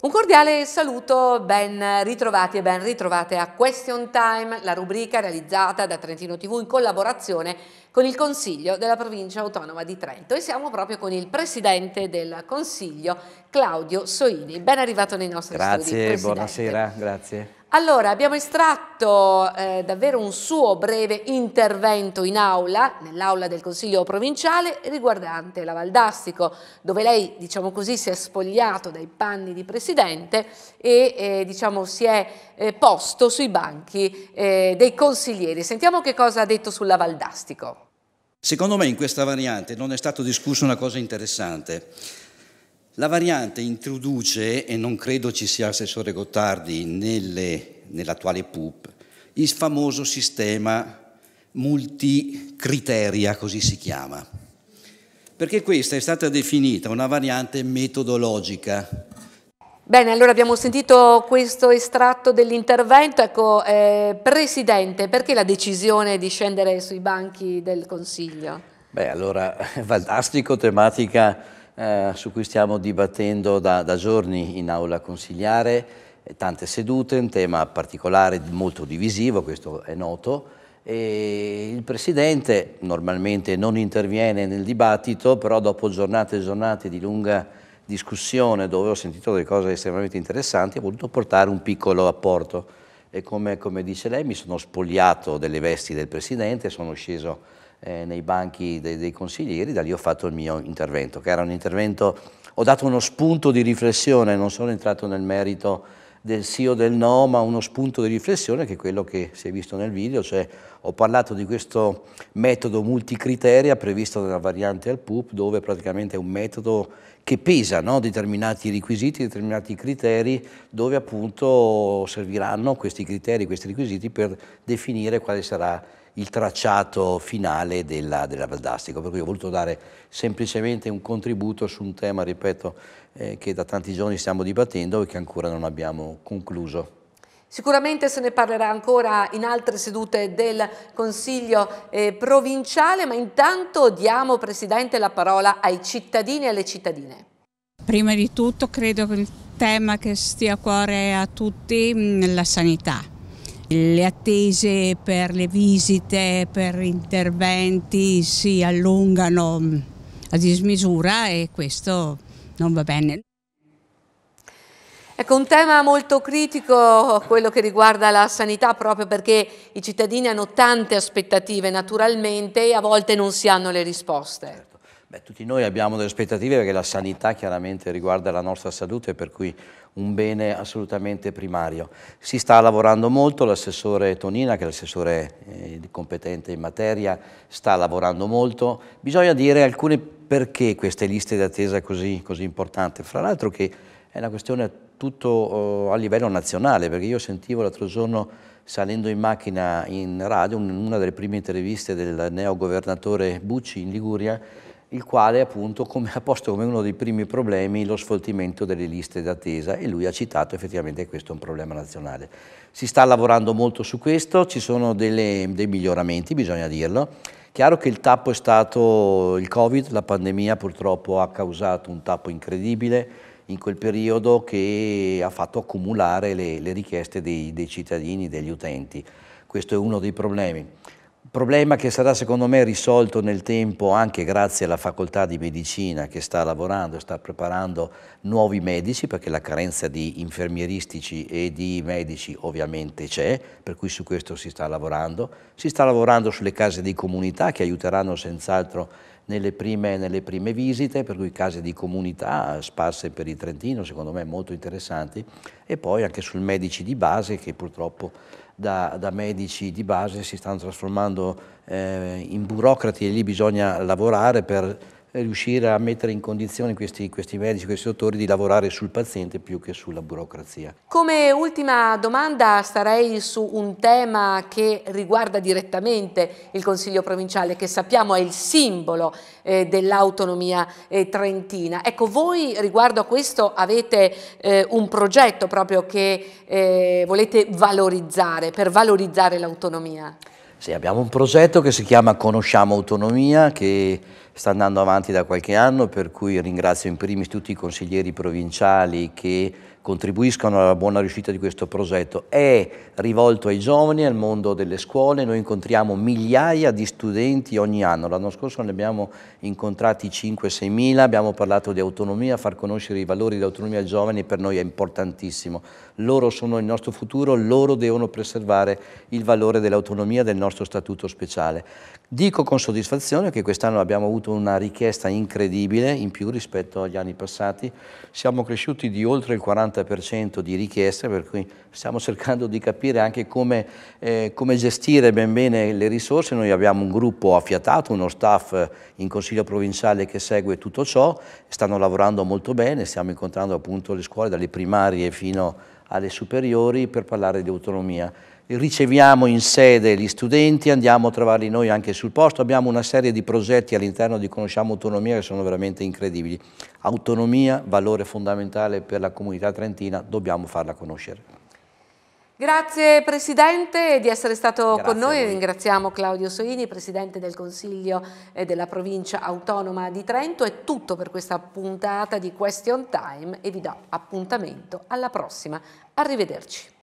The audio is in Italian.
Un cordiale saluto, ben ritrovati e ben ritrovate a Question Time, la rubrica realizzata da Trentino TV in collaborazione con il Consiglio della Provincia Autonoma di Trento e siamo proprio con il Presidente del Consiglio, Claudio Soini. Ben arrivato nei nostri grazie, studi. Grazie, buonasera, grazie. Allora, abbiamo estratto eh, davvero un suo breve intervento in aula, nell'aula del Consiglio provinciale, riguardante la Valdastico, dove lei, diciamo così, si è spogliato dai panni di presidente e, eh, diciamo, si è eh, posto sui banchi eh, dei consiglieri. Sentiamo che cosa ha detto sulla Valdastico. Secondo me in questa variante non è stato discusso una cosa interessante la variante introduce, e non credo ci sia assessore Gottardi nelle, nell'attuale PUP, il famoso sistema multicriteria, così si chiama, perché questa è stata definita una variante metodologica Bene, allora abbiamo sentito questo estratto dell'intervento. Ecco, eh, Presidente, perché la decisione di scendere sui banchi del Consiglio? Beh, allora, fantastico, tematica eh, su cui stiamo dibattendo da, da giorni in aula consigliare, eh, tante sedute, un tema particolare molto divisivo, questo è noto, e il Presidente normalmente non interviene nel dibattito, però dopo giornate e giornate di lunga discussione dove ho sentito delle cose estremamente interessanti, ho voluto portare un piccolo apporto. E come, come dice lei, mi sono spogliato delle vesti del Presidente, sono sceso eh, nei banchi dei, dei, consiglieri, da lì ho fatto il mio intervento, che era un intervento, ho dato uno spunto di riflessione, non sono entrato nel merito del sì o del no, ma uno spunto di riflessione che è quello che si è visto nel video, cioè ho parlato di questo metodo multicriteria previsto dalla variante al PUP, dove praticamente è un metodo che pesa no? determinati requisiti, determinati criteri, dove appunto serviranno questi criteri, questi requisiti per definire quale sarà il tracciato finale della, della Valdastico, per cui ho voluto dare semplicemente un contributo su un tema, ripeto, eh, che da tanti giorni stiamo dibattendo e che ancora non abbiamo concluso. Sicuramente se ne parlerà ancora in altre sedute del Consiglio eh, provinciale, ma intanto diamo, Presidente, la parola ai cittadini e alle cittadine. Prima di tutto credo che il tema che stia a cuore a tutti mm, è la sanità le attese per le visite, per interventi si allungano a dismisura e questo non va bene. Ecco, un tema molto critico quello che riguarda la sanità proprio perché i cittadini hanno tante aspettative naturalmente e a volte non si hanno le risposte. Beh, tutti noi abbiamo delle aspettative perché la sanità chiaramente riguarda la nostra salute, per cui un bene assolutamente primario. Si sta lavorando molto, l'assessore Tonina, che è l'assessore eh, competente in materia, sta lavorando molto. Bisogna dire alcune perché queste liste d'attesa così, così importanti. Fra l'altro che è una questione tutto oh, a livello nazionale, perché io sentivo l'altro giorno salendo in macchina in radio in una delle prime interviste del neo governatore Bucci in Liguria, il quale appunto come, ha posto come uno dei primi problemi lo sfoltimento delle liste d'attesa e lui ha citato effettivamente che questo è un problema nazionale. Si sta lavorando molto su questo, ci sono delle, dei miglioramenti, bisogna dirlo. Chiaro che il tappo è stato il Covid, la pandemia purtroppo ha causato un tappo incredibile in quel periodo che ha fatto accumulare le, le richieste dei, dei cittadini, degli utenti. Questo è uno dei problemi. Problema che sarà secondo me risolto nel tempo anche grazie alla facoltà di medicina che sta lavorando e sta preparando nuovi medici perché la carenza di infermieristici e di medici ovviamente c'è, per cui su questo si sta lavorando. Si sta lavorando sulle case di comunità che aiuteranno senz'altro nelle prime, nelle prime visite, per cui case di comunità sparse per il Trentino, secondo me molto interessanti, e poi anche sul medici di base che purtroppo da, da, medici di base si stanno trasformando eh, in burocrati e lì bisogna lavorare per riuscire a mettere in condizione questi, questi medici, questi dottori di lavorare sul paziente più che sulla burocrazia. Come ultima domanda starei su un tema che riguarda direttamente il Consiglio Provinciale, che sappiamo è il simbolo eh, dell'autonomia eh, trentina. Ecco, voi riguardo a questo avete eh, un progetto proprio che eh, volete valorizzare, per valorizzare l'autonomia. Sì, abbiamo un progetto che si chiama Conosciamo Autonomia, che sta andando avanti da qualche anno, per cui ringrazio in primis tutti i consiglieri provinciali che contribuiscano alla buona riuscita di questo progetto. È rivolto ai giovani, al mondo delle scuole, noi incontriamo migliaia di studenti ogni anno, l'anno scorso ne abbiamo incontrati 5-6 mila, abbiamo parlato di autonomia, far conoscere i valori di autonomia ai giovani per noi è importantissimo, loro sono il nostro futuro, loro devono preservare il valore dell'autonomia del nostro statuto speciale. Dico con soddisfazione che quest'anno abbiamo avuto una richiesta incredibile, in più rispetto agli anni passati, siamo cresciuti di oltre il 40% 50% di richieste, per cui stiamo cercando di capire anche come, eh, come, gestire ben bene le risorse. Noi abbiamo un gruppo affiatato, uno staff eh, in consiglio provinciale che segue tutto ciò, stanno lavorando molto bene, stiamo incontrando appunto le scuole dalle primarie fino alle superiori per parlare di autonomia riceviamo in sede gli studenti, andiamo a trovarli noi anche sul posto, abbiamo una serie di progetti all'interno di Conosciamo Autonomia che sono veramente incredibili. Autonomia, valore fondamentale per la comunità trentina, dobbiamo farla conoscere. Grazie Presidente di essere stato Grazie con noi, ringraziamo Claudio Soini, Presidente del Consiglio eh, della Provincia Autonoma di Trento. È tutto per questa puntata di Question Time e vi do appuntamento alla prossima. Arrivederci.